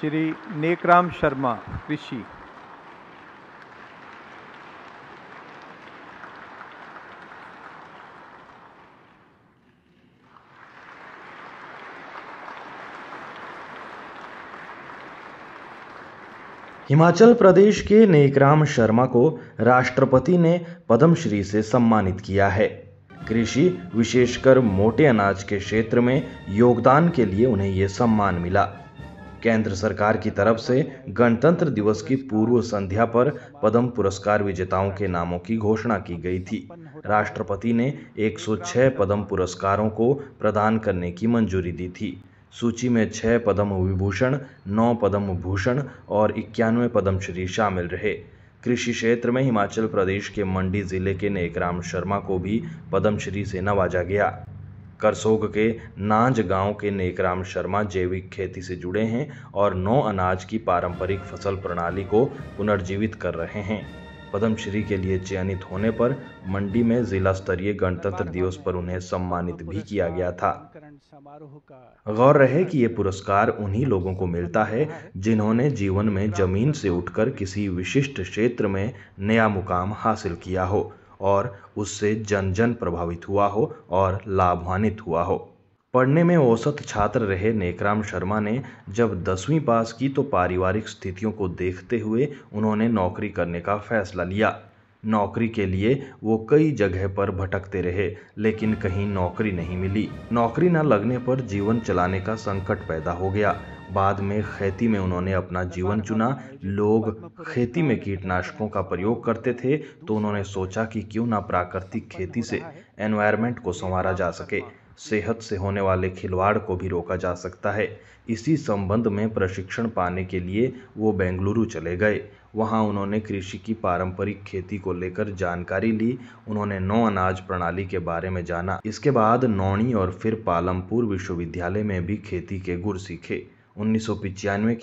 श्री नेकराम शर्मा ऋषि हिमाचल प्रदेश के नेकराम शर्मा को राष्ट्रपति ने पद्मश्री से सम्मानित किया है कृषि विशेषकर मोटे अनाज के क्षेत्र में योगदान के लिए उन्हें यह सम्मान मिला केंद्र सरकार की तरफ से गणतंत्र दिवस की पूर्व संध्या पर पद्म पुरस्कार विजेताओं के नामों की घोषणा की गई थी राष्ट्रपति ने 106 पद्म पुरस्कारों को प्रदान करने की मंजूरी दी थी सूची में छः पद्म विभूषण नौ पद्म भूषण और इक्यानवे पद्मश्री शामिल रहे कृषि क्षेत्र में हिमाचल प्रदेश के मंडी जिले के नेकराम शर्मा को भी पद्मश्री से नवाजा गया करसोग के नांज गांव के नेकराम शर्मा जैविक खेती से जुड़े हैं और नौ अनाज की पारंपरिक फसल प्रणाली को पुनर्जीवित कर रहे हैं पद्मश्री के लिए चयनित होने पर मंडी में जिला स्तरीय गणतंत्र दिवस पर उन्हें सम्मानित भी किया गया था गौर रहे कि ये पुरस्कार उन्हीं लोगों को मिलता है जिन्होंने जीवन में जमीन से उठकर किसी विशिष्ट क्षेत्र में नया मुकाम हासिल किया हो और उससे जन जन प्रभावित हुआ हो और लाभान्वित हुआ हो पढ़ने में औसत छात्र रहे नेकराम शर्मा ने जब दसवीं पास की तो पारिवारिक स्थितियों को देखते हुए उन्होंने नौकरी करने का फैसला लिया नौकरी के लिए वो कई जगह पर भटकते रहे लेकिन कहीं नौकरी नहीं मिली नौकरी न लगने पर जीवन चलाने का संकट पैदा हो गया बाद में खेती में उन्होंने अपना जीवन चुना लोग खेती में कीटनाशकों का प्रयोग करते थे तो उन्होंने सोचा कि क्यों ना प्राकृतिक खेती से एनवायरमेंट को संवारा जा सके सेहत से होने वाले खिलवाड़ को भी रोका जा सकता है इसी संबंध में प्रशिक्षण पाने के लिए वो बेंगलुरु चले गए वहाँ उन्होंने कृषि की पारंपरिक खेती को लेकर जानकारी ली उन्होंने नौ अनाज प्रणाली के बारे में जाना इसके बाद नौणी और फिर पालमपुर विश्वविद्यालय में भी खेती के गुर सीखे उन्नीस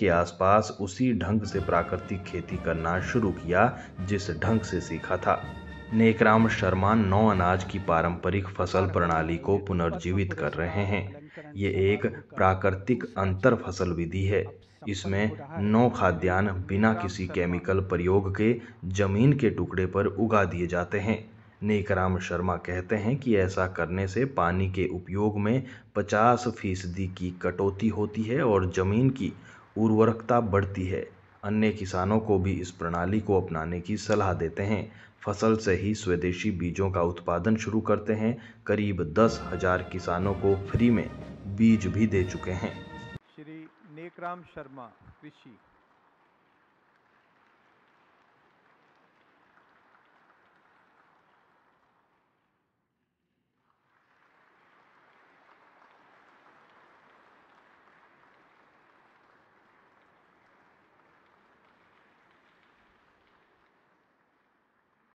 के आसपास उसी ढंग से प्राकृतिक खेती करना शुरू किया जिस ढंग से सीखा था नेकराम शर्मा नौ अनाज की पारंपरिक फसल प्रणाली को पुनर्जीवित कर रहे हैं ये एक प्राकृतिक अंतर फसल विधि है इसमें नौ खाद्यान्न बिना किसी केमिकल प्रयोग के जमीन के टुकड़े पर उगा दिए जाते हैं नेकराम शर्मा कहते हैं कि ऐसा करने से पानी के उपयोग में 50 फीसदी की कटौती होती है और जमीन की उर्वरकता बढ़ती है अन्य किसानों को भी इस प्रणाली को अपनाने की सलाह देते हैं फसल से ही स्वदेशी बीजों का उत्पादन शुरू करते हैं करीब दस हजार किसानों को फ्री में बीज भी दे चुके हैं श्री नेकराम शर्मा कृषि